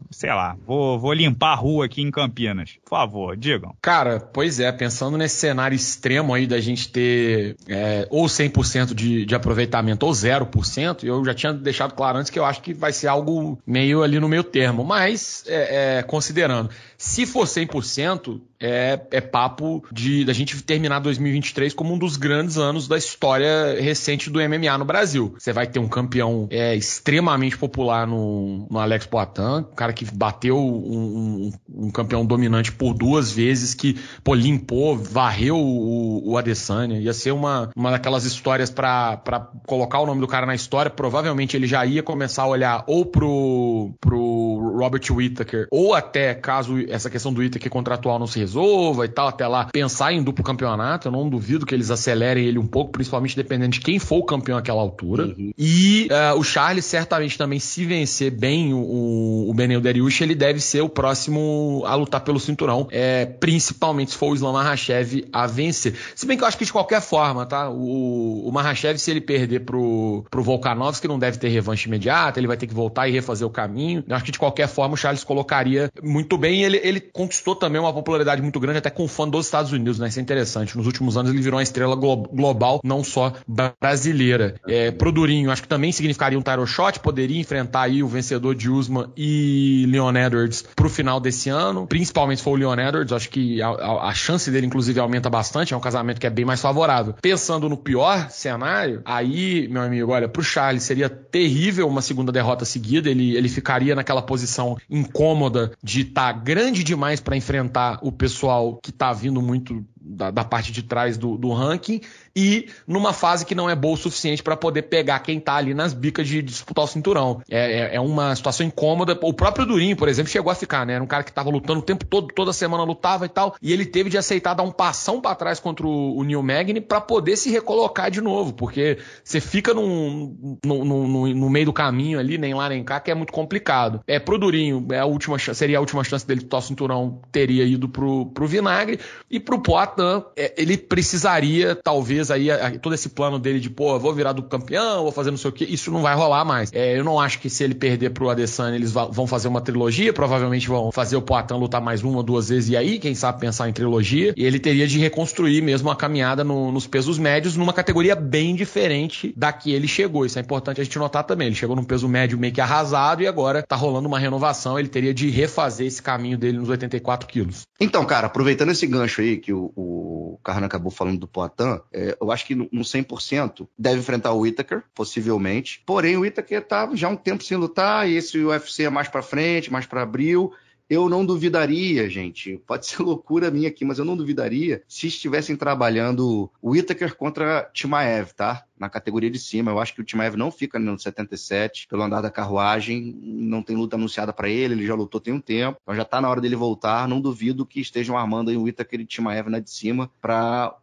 sei lá, vou, vou limpar a rua aqui em Campinas. Por favor, digam. Cara, pois é, pensando nesse cenário extremo extremo aí da gente ter é, ou 100% de, de aproveitamento ou 0%, eu já tinha deixado claro antes que eu acho que vai ser algo meio ali no meio termo. Mas, é, é, considerando, se for 100%, é, é papo de da gente terminar 2023 como um dos grandes anos da história recente do MMA no Brasil. Você vai ter um campeão é, extremamente popular no, no Alex Poitin, um cara que bateu um, um, um, campeão dominante por duas vezes, que pô, limpou, varreu o o, Adesanya. Ia ser uma, uma daquelas histórias para colocar o nome do cara na história. Provavelmente ele já ia começar a olhar ou pro, pro Robert Whittaker, ou até caso essa questão do Whittaker contratual não se resolva e tal, até lá, pensar em duplo campeonato. Eu não duvido que eles acelerem ele um pouco, principalmente dependendo de quem for o campeão naquela altura. Uhum. E uh, o Charles certamente também, se vencer bem o, o Benel Dariush, ele deve ser o próximo a lutar pelo cinturão, é, principalmente se for o Islam Makhachev a vencer. Se bem que eu acho que de qualquer forma, tá? O, o Mahashev, se ele perder pro, pro Volkanovski, não deve ter revanche imediata, ele vai ter que voltar e refazer o caminho. Eu acho que de qualquer forma o Charles colocaria muito bem. Ele, ele conquistou também uma popularidade muito grande, até com fã dos Estados Unidos, né? Isso é interessante. Nos últimos anos ele virou uma estrela glo global, não só brasileira. É, pro Durinho, acho que também significaria um title shot, poderia enfrentar aí o vencedor de Usman e Leon Edwards pro final desse ano. Principalmente se for o Leon Edwards, acho que a, a, a chance dele, inclusive, aumenta bastante. É um casamento que é bem mais favorável. Pensando no pior cenário, aí, meu amigo, olha, pro Charles seria terrível uma segunda derrota seguida, ele, ele ficaria naquela posição incômoda de estar tá grande demais para enfrentar o pessoal que tá vindo muito da, da, parte de trás do, do, ranking e numa fase que não é boa o suficiente para poder pegar quem está ali nas bicas de, de disputar o cinturão. É, é, é, uma situação incômoda. O próprio Durinho, por exemplo, chegou a ficar, né? Era um cara que estava lutando o tempo todo, toda semana lutava e tal, e ele teve de aceitar dar um passão para trás contra o, o Neil Magny para poder se recolocar de novo, porque você fica num, num, num, no meio do caminho ali, nem lá nem cá, que é muito complicado. É pro Durinho, é a última, seria a última chance dele disputar o cinturão, teria ido pro, pro Vinagre, e pro Potter Natan, é, ele precisaria, talvez, aí, todo esse plano dele de, pô, vou virar do campeão, vou fazer não sei o quê, isso não vai rolar mais. É, eu não acho que se ele perder pro Adesanya, eles vão fazer uma trilogia, provavelmente vão fazer o Poatan lutar mais uma, duas vezes, e aí, quem sabe, pensar em trilogia. E ele teria de reconstruir mesmo a caminhada no, nos pesos médios, numa categoria bem diferente da que ele chegou. Isso é importante a gente notar também. Ele chegou num peso médio meio que arrasado e agora tá rolando uma renovação, ele teria de refazer esse caminho dele nos 84 quilos. Então, cara, aproveitando esse gancho aí que o, o Carrano acabou falando do Poitin, é, eu acho que no, no 100% deve enfrentar o Whittaker, possivelmente. Porém, o Whittaker estava tá já um tempo sem lutar, e esse UFC é mais para frente, mais para abril eu não duvidaria, gente, pode ser [laughs] loucura minha aqui, mas eu não duvidaria se estivessem trabalhando o Itaker contra Timaev, tá? Na categoria de cima. Eu acho que o Timaev não fica no 77 pelo andar da carruagem, não tem luta anunciada para ele, ele já lutou tem um tempo, então já tá na hora dele voltar. Não duvido que estejam armando aí o Itaker e Timaev na de cima para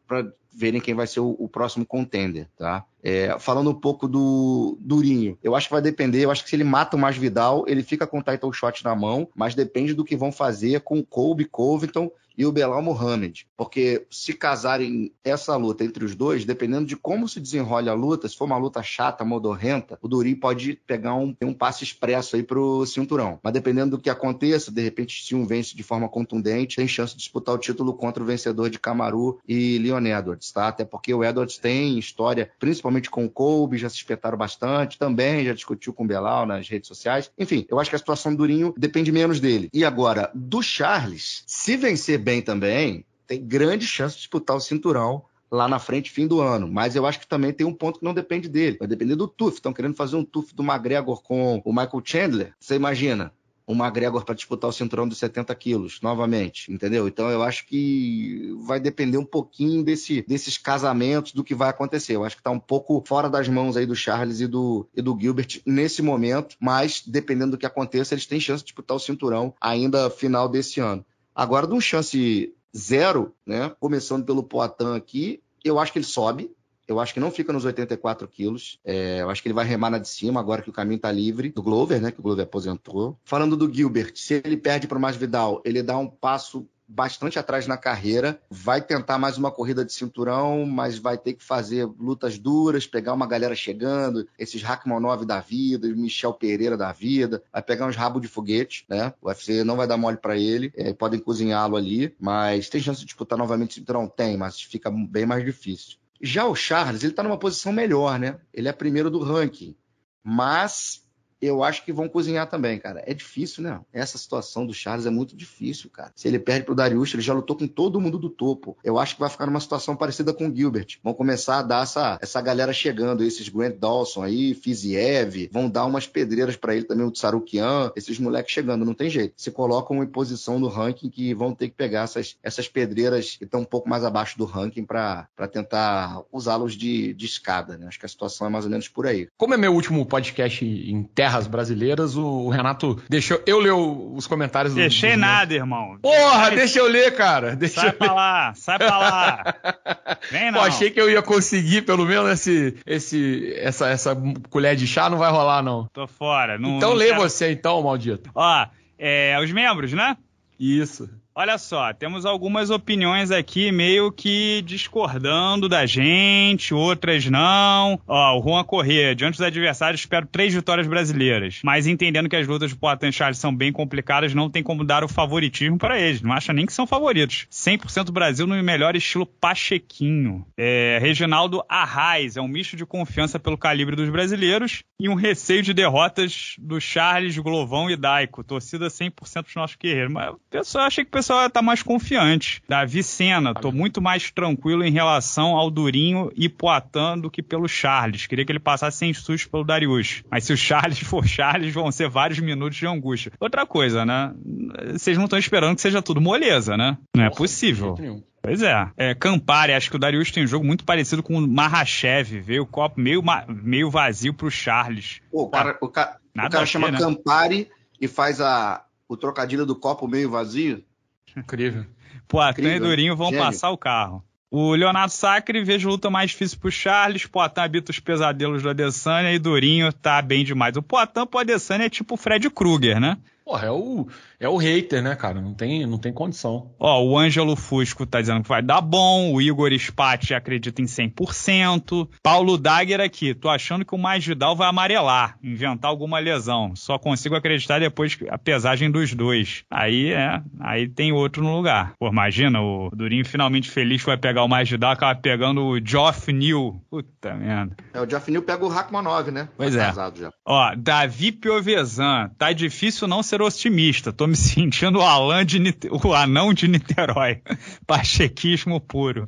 verem quem vai ser o, o próximo contender, tá? É, falando um pouco do Durinho, eu acho que vai depender. Eu acho que se ele mata o Vidal, ele fica com o title shot na mão, mas depende do que vão fazer com o Colby Covington e o Belal Mohamed. Porque se casarem essa luta entre os dois, dependendo de como se desenrola a luta, se for uma luta chata, modorrenta, o Durinho pode pegar um, um passe expresso aí pro cinturão. Mas dependendo do que aconteça, de repente, se um vence de forma contundente, tem chance de disputar o título contra o vencedor de Camaru e Leon Edwards, tá? Até porque o Edwards tem história, principalmente Principalmente com o Kobe, já se espetaram bastante, também já discutiu com o Belal nas redes sociais. Enfim, eu acho que a situação do Durinho depende menos dele. E agora, do Charles, se vencer bem também, tem grande chance de disputar o cinturão lá na frente, fim do ano. Mas eu acho que também tem um ponto que não depende dele. Vai depender do TUF. Estão querendo fazer um TUF do McGregor com o Michael Chandler. Você imagina? o McGregor para disputar o cinturão dos 70 quilos, novamente, entendeu? Então eu acho que vai depender um pouquinho desse, desses casamentos, do que vai acontecer. Eu acho que está um pouco fora das mãos aí do Charles e do, e do Gilbert nesse momento, mas dependendo do que aconteça, eles têm chance de disputar o cinturão ainda final desse ano. Agora, de um chance zero, né? Começando pelo Poitin aqui, eu acho que ele sobe, eu acho que não fica nos 84 quilos. É, eu acho que ele vai remar na de cima, agora que o caminho tá livre. Do Glover, né? Que o Glover aposentou. Falando do Gilbert, se ele perde pro Masvidal, ele dá um passo bastante atrás na carreira, vai tentar mais uma corrida de cinturão, mas vai ter que fazer lutas duras, pegar uma galera chegando, esses Rachmanov da vida, Michel Pereira da vida, vai pegar uns rabos de foguete, né? O UFC não vai dar mole para ele, é, podem cozinhá-lo ali, mas tem chance de disputar novamente o cinturão? Tem, mas fica bem mais difícil. Já o Charles, ele está numa posição melhor, né? Ele é primeiro do ranking. Mas eu acho que vão cozinhar também, cara. É difícil, né? Essa situação do Charles é muito difícil, cara. Se ele perde pro Darius, ele já lutou com todo mundo do topo. Eu acho que vai ficar numa situação parecida com o Gilbert. Vão começar a dar essa, essa galera chegando, esses Grant Dawson aí, Fiziev, vão dar umas pedreiras para ele também, o Tsarukian, esses moleques chegando, não tem jeito. Se colocam em posição no ranking que vão ter que pegar essas, essas pedreiras que estão um pouco mais abaixo do ranking para tentar usá-los de, de escada, né? Acho que a situação é mais ou menos por aí. Como é meu último podcast em terra terras brasileiras, o, Renato deixou. Eu ler os comentários Deixei nada, meus... irmão. Porra, deixa eu ler, cara. Deixa sai eu... pra lá, sai pra lá. [laughs] Vem, não. Pô, achei que eu ia conseguir, pelo menos, esse, esse, essa, essa colher de chá, não vai rolar, não. Tô fora. Não, então não lê quero... você, então, maldito. Ó, é, os membros, né? Isso. Olha só, temos algumas opiniões aqui meio que discordando da gente, outras não. Ó, o Juan Corrêa, diante dos adversários, espero três vitórias brasileiras. Mas entendendo que as lutas do Poitin e Charles são bem complicadas, não tem como dar o favoritismo para eles. Não acha nem que são favoritos. 100% Brasil no melhor estilo pachequinho. É, Reginaldo Arraes, é um misto de confiança pelo calibre dos brasileiros e um receio de derrotas do Charles, Glovão e Daico. Torcida 100% dos nossos guerreiros. Mas eu achei que o só tá mais confiante. Davi Senna, tô muito mais tranquilo em relação ao Durinho e Poitin do que pelo Charles. Queria que ele passasse sem sustos pelo Darius. Mas se o Charles [laughs] for Charles, vão ser vários minutos de angústia. Outra coisa, né? Vocês não estão esperando que seja tudo moleza, né? Não é possível. Pois é. é. Campari, acho que o Darius tem um jogo muito parecido com o Marrachev. Veio o copo meio, meio vazio pro Charles. o cara, o, ca o cara ver, chama né? Campari e faz a, o trocadilho do copo meio vazio. Incrível. Poitin e né? Durinho vão passar o carro. O Leonardo Sacre vejo luta mais difícil pro Charles, Poitin habita os pesadelos do Adesanya e Durinho tá bem demais. O Poitin pro Adesanya é tipo o Fred Krueger, né? Porra, é o é o hater, né, cara? Não tem, não tem condição. Ó, o Ângelo Fusco tá dizendo que vai dar bom, o Igor Spati acredita em 100%, Paulo Dagger aqui, tô achando que o Mais Vidal vai amarelar, inventar alguma lesão. Só consigo acreditar depois que a pesagem dos dois. Aí, é, aí tem outro no lugar. Pô, imagina, o Durinho finalmente feliz vai pegar o Mais Vidal, acaba pegando o Geoff New. Puta merda. É, o Geoff New pega o Rakmanov, né? Pois é. tá é. Ó, Davi Piovesan, tá difícil não ser otimista, tô tô me sentindo o, de o anão de Niterói. [laughs] Pachequismo puro.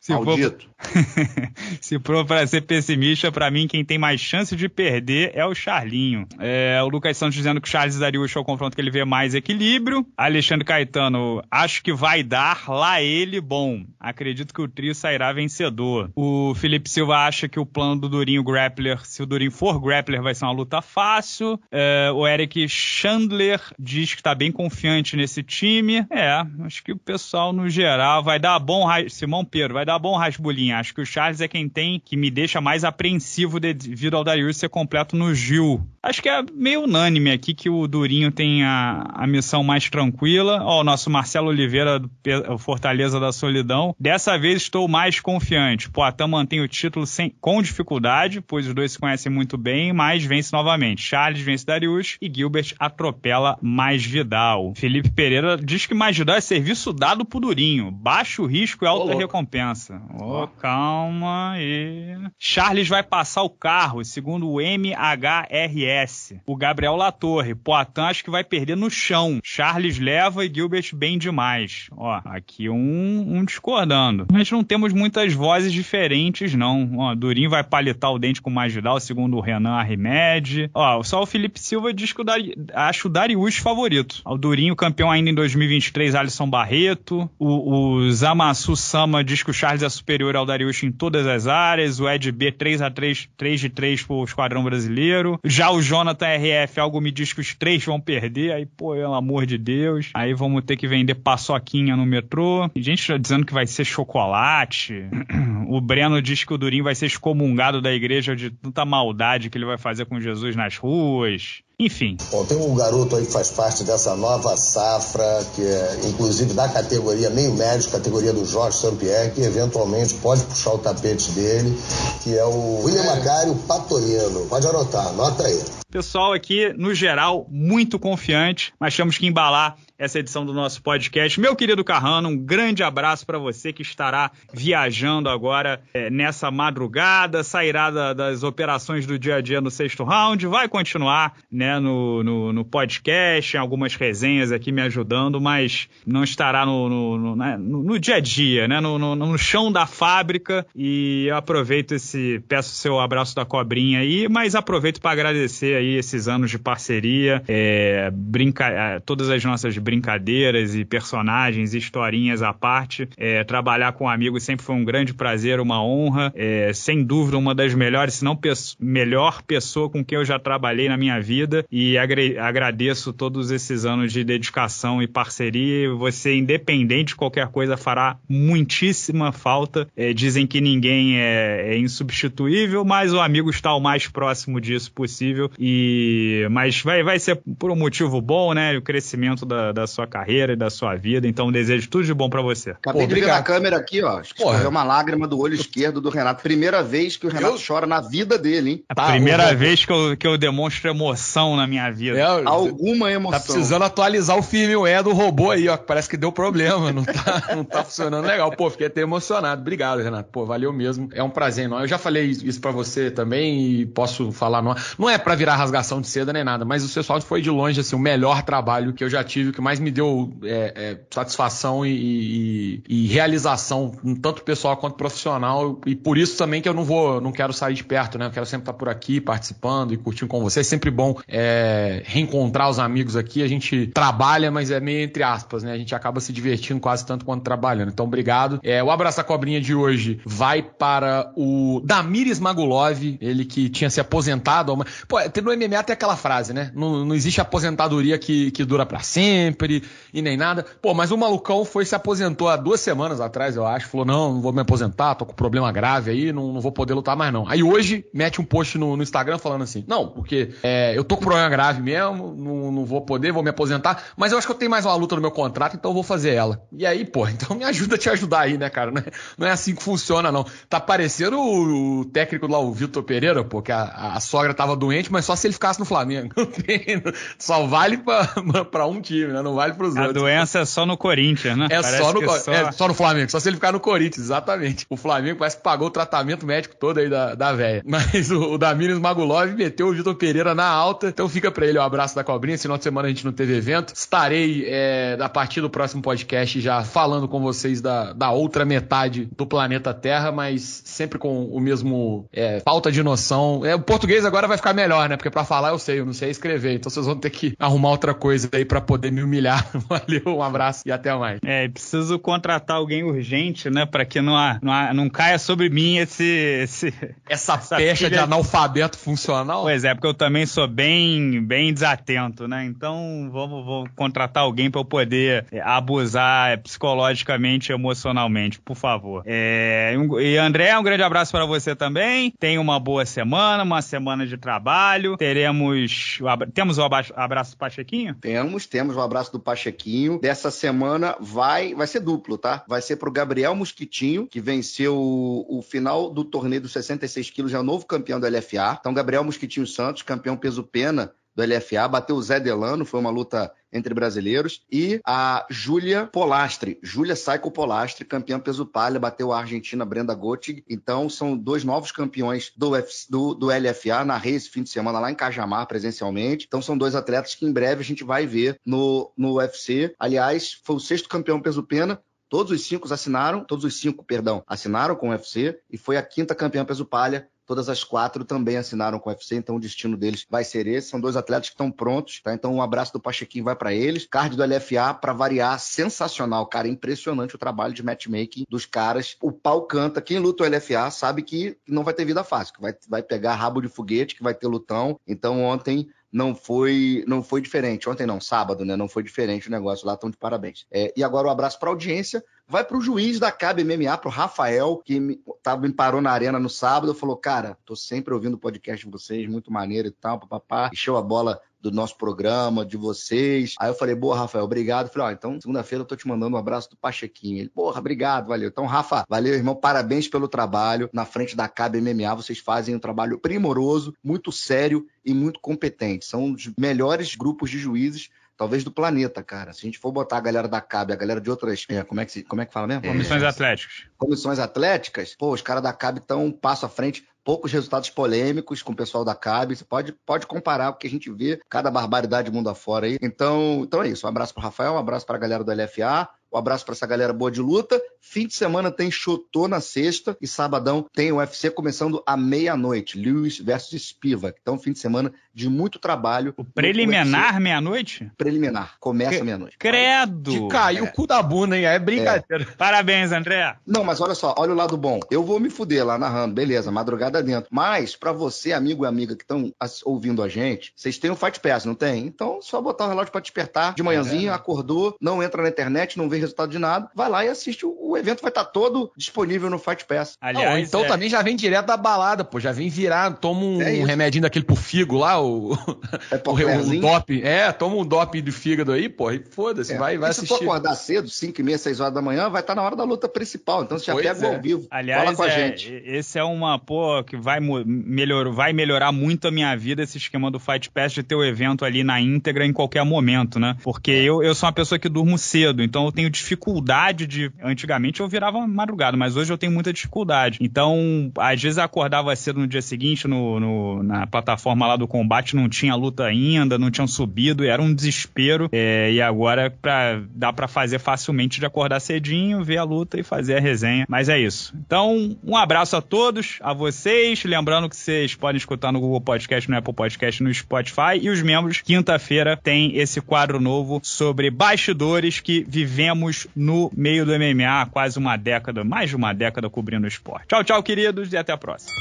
Se Maldito. For... [laughs] Se for para ser pessimista, para mim quem tem mais chance de perder é o Charlinho. É, o Lucas Santos dizendo que o Charles Darius é o confronto que ele vê mais equilíbrio. Alexandre Caetano, acho que vai dar lá ele bom. Acredito que o trio sairá vencedor. O Felipe Silva acha que o plano do Durinho Grappler, se o Durinho for Grappler, vai ser uma luta fácil. É, o Eric Chandler diz que tá bem confiante nesse time. É, acho que o pessoal no geral vai dar bom. Simão Pedro, vai dar bom rasbulhinho. Acho que o Charles é quem tem que me deixa mais apreensivo devido ao Darius ser completo no Gil. Acho que é meio unânime aqui que o Durinho tem a, a missão mais tranquila. Ó, o nosso Marcelo Oliveira, do Fortaleza da Solidão. Dessa vez estou mais confiante. Poitin mantém o título sem, com dificuldade, pois os dois se conhecem muito bem, mas vence novamente. Charles vence Darius e Gilbert atropela mais Vidal. Judal. Felipe Pereira diz que mais Judal é serviço dado pro Durinho. Baixo risco e alta recompensa. Ô, oh, calma aí. Charles vai passar o carro, segundo o MHRS. O Gabriel Latorre. Poitin acho que vai perder no chão. Charles leva e Gilbert bem demais. Ó, aqui um, um discordando. Mas não temos muitas vozes diferentes, não. Ó, Durinho vai palitar o dente com mais Judal, segundo o Renan Arrimed. Ó, só o Felipe Silva diz que o Dari... acho o Darius favorito. O Durinho, campeão ainda em 2023, Alisson Barreto. O, o Sama diz que o Charles é superior ao Darius em todas as áreas. O Ed B, 3x3, 3 de 3 pro Esquadrão Brasileiro. Já o Jonathan RF, algo me diz que os três vão perder. Aí, pô, pelo amor de Deus. Aí vamos ter que vender paçoquinha no metrô. Tem gente já dizendo que vai ser chocolate. [clears throat] o Breno diz que o Durinho vai ser excomungado da igreja de tanta maldade que ele vai fazer com Jesus nas ruas enfim. Bom, tem um garoto aí que faz parte dessa nova safra, que é inclusive da categoria meio médio, categoria do Jorge Sampierre, que eventualmente pode puxar o tapete dele, que é o William é. Macário Patorino. Pode anotar, anota aí. Pessoal aqui, no geral, muito confiante, mas temos que embalar essa edição do nosso podcast. Meu querido Carrano, um grande abraço para você que estará viajando agora é, nessa madrugada, sairá da, das operações do dia a dia no sexto round, vai continuar né, no, no, no podcast, em algumas resenhas aqui me ajudando, mas não estará no, no, no, né, no dia a dia, né, no, no, chão da fábrica. E eu aproveito esse, peço o seu abraço da cobrinha aí, mas aproveito para agradecer aí esses anos de parceria, é, brinca, eh, todas as nossas brincadeiras brincadeiras e personagens, historinhas à parte. É, trabalhar com amigos sempre foi um grande prazer, uma honra. É, sem dúvida, uma das melhores, se não pe melhor pessoa com quem eu já trabalhei na minha vida. E agradeço todos esses anos de dedicação e parceria. Você, independente de qualquer coisa, fará muitíssima falta. É, dizem que ninguém é, é insubstituível, mas o amigo está o mais próximo disso possível. E mas vai, vai ser por um motivo bom, né? O crescimento da, da da sua carreira e da sua vida. Então, desejo tudo de bom para você. Acabei Pô, de obrigado. ver na câmera aqui, ó. Escorreu uma lágrima do olho esquerdo do Renato. Primeira vez que o Renato eu... chora na vida dele, hein? É tá, Primeira eu... vez que eu, que eu demonstro emoção na minha vida. É, Alguma emoção. Tá precisando atualizar o firmware do robô aí, ó. Parece que deu problema. Não tá, [laughs] não tá funcionando legal. Pô, fiquei até emocionado. Obrigado, Renato. Pô, valeu mesmo. É um prazer enorme. Eu já falei isso para você também e posso falar. Não, não é para virar rasgação de seda nem nada, mas o seu foi de longe assim, o melhor trabalho que eu já tive, que que mais me deu é, é, satisfação e, e, e, realização, tanto pessoal quanto profissional. E por isso também que eu não vou, não quero sair de perto, né? Eu quero sempre estar por aqui participando e curtindo com você. É sempre bom é, reencontrar os amigos aqui. A gente trabalha, mas é meio entre aspas, né? A gente acaba se divertindo quase tanto quanto trabalhando. Então, obrigado. É, o abraço à cobrinha de hoje vai para o Damiris Magulov, ele que tinha se aposentado. Pô, no MMA tem aquela frase, né? Não, não existe aposentadoria que, que dura para sempre sempre e nem nada. Pô, mas o malucão foi se aposentou há duas semanas atrás, eu acho. Falou: não, não vou me aposentar, tô com problema grave aí, não, não vou poder lutar mais não. Aí hoje mete um post no, no Instagram falando assim: não, porque é, eu tô com problema grave mesmo, não, não vou poder, vou me aposentar, mas eu acho que eu tenho mais uma luta no meu contrato, então eu vou fazer ela. E aí, pô, [laughs] então me ajuda a te ajudar aí, né, cara? Não é, não é assim que funciona, não. Tá parecendo o, o técnico lá, o Vitor Pereira, pô, que a, a sogra tava doente, mas só se ele ficasse no Flamengo. [laughs] Só vale pra, [laughs] pra um time, né? né? Não vale pros a outros. A doença é só no Corinthians, né? É só no, é só... só no Flamengo, só se ele ficar no Corinthians, exatamente. O Flamengo parece que pagou o tratamento médico todo aí da, da véia. [laughs] Mas o, o Damir Magulov meteu o Vitor Pereira na alta, então fica para ele o um abraço da cobrinha. Esse final de semana a gente não teve evento. Estarei é, a partir do próximo podcast já falando com vocês da, da outra metade do planeta Terra, mas sempre com o mesmo é, falta de noção. É, o português agora vai ficar melhor, né? Porque para falar eu sei, eu não sei escrever, então vocês vão ter que arrumar outra coisa aí para poder me humilhar. [laughs] Valeu, um abraço e até mais. É, preciso contratar alguém urgente, né? Pra que não, há, não, há, não caia sobre mim esse. esse essa, essa pecha de analfabeto funcional. Pois é, porque eu também sou bem, bem desatento, né? Então vamos, vamos contratar alguém para eu poder é, abusar é, psicologicamente, emocionalmente, por favor. É, e André, um grande abraço para você também. Tenha uma boa semana, uma semana de trabalho. Teremos. Temos o abraço, abraço Pachequinho? Temos, temos o um abraço abraço do Pachequinho. Dessa semana vai vai ser duplo, tá? Vai ser pro Gabriel Mosquitinho, que venceu o, o final do torneio dos 66 quilos, já é o novo campeão do LFA. Então, Gabriel Mosquitinho Santos, campeão peso-pena do LFA, bateu o Zé Delano, foi uma luta entre brasileiros, e a Júlia Polastri, Júlia Saico Polastri, campeã peso palha, bateu a Argentina Brenda Gottig, então são dois novos campeões do, F, do, do LFA, narrei esse fim de semana lá em Cajamar presencialmente, então são dois atletas que em breve a gente vai ver no, no UFC, aliás, foi o sexto campeão peso pena, Todos os cinco assinaram, todos os cinco, perdão, assinaram com o UFC e foi a quinta campeã peso palha Todas as quatro também assinaram com o UFC, então o destino deles vai ser esse. São dois atletas que estão prontos, tá? Então um abraço do Pachequinho vai para eles. Card do LFA, para variar, sensacional, cara. Impressionante o trabalho de matchmaking dos caras. O pau canta. Quem luta o LFA sabe que não vai ter vida fácil, que vai, vai pegar rabo de foguete, que vai ter lutão. Então ontem não foi não foi diferente. Ontem não, sábado, né? Não foi diferente o negócio lá, estão de parabéns. É, e agora um abraço para a audiência vai pro juiz da CAB MMA, pro Rafael, que me, tava, me parou na arena no sábado, falou, cara, tô sempre ouvindo o podcast de vocês, muito maneiro e tal, papapá. Encheu a bola do nosso programa, de vocês. Aí eu falei, boa, Rafael, obrigado. falei, ó, oh, então segunda-feira eu tô te mandando um abraço do Pachequinho. Ele, porra, obrigado, valeu. Então, Rafa, valeu, irmão, parabéns pelo trabalho. Na frente da CAB MMA, vocês fazem um trabalho primoroso, muito sério e muito competente. São um dos melhores grupos de juízes talvez do planeta, cara. Se a gente for botar a galera da CAB, a galera de outras. É, como, é que se, como é que fala mesmo? É. Comissões é, atléticas. Comissões atléticas, pô, os caras da CAB estão um passo à frente. Poucos resultados polêmicos com o pessoal da CAB. Você pode, pode comparar, porque a gente vê cada barbaridade mundo afora aí. Então, então é isso. Um abraço para Rafael, um abraço para a galera do LFA. Um abraço para essa galera boa de luta. Fim de semana tem Chotô na sexta e sabadão tem o UFC começando à meia-noite. Lewis versus Spivak. Então, fim de semana de muito trabalho. O preliminar meia-noite? Preliminar. Começa meia-noite. Credo! De caiu é. o cu da bunda, hein? É brincadeira. É. Parabéns, André. Não, mas olha só, olha o lado bom. Eu vou me fuder lá narrando, beleza, madrugada dentro. Mas, para você, amigo e amiga que estão ouvindo a gente, vocês têm o um Fight Pass, não tem? Então, só botar o relógio para despertar de manhãzinha, é. acordou, não entra na internet, não vê resultado de nada, vai lá e assiste. O, o evento vai estar tá todo disponível no Fight Pass. Aliás, então é... também já vem direto da balada, pô. Já vem virado, toma um, é um remedinho daquele pro figo lá, o, [laughs] é o, o dop. É, toma um dop do fígado aí, pô, e foda-se, é. vai, vai e assistir. Se tu acordar cedo, 5 e meia, 6 horas da manhã, vai estar tá na hora da luta principal. Então você já pois pega é. ao vivo. Aliás, fala com a é, gente. Esse é uma, pô, que vai, melhor, vai melhorar muito a minha vida esse esquema do Fight Pass de ter o evento ali na íntegra em qualquer momento, né? Porque eu, eu sou uma pessoa que durmo cedo, então eu tenho tenho dificuldade de. Antigamente eu virava madrugada, mas hoje eu tenho muita dificuldade. Então, às vezes eu acordava cedo no dia seguinte, no, no na plataforma lá do combate, não tinha luta ainda, não tinham subido, era um desespero. É, e agora pra, dá para fazer facilmente de acordar cedinho, ver a luta e fazer a resenha. Mas é isso. Então, um abraço a todos, a vocês. Lembrando que vocês podem escutar no Google Podcast, no Apple Podcast, no Spotify. E os membros, quinta-feira, tem esse quadro novo sobre bastidores que vivemos estamos no meio do MMA quase uma década, mais de uma década cobrindo o esporte. Tchau, tchau, queridos, e até a próxima.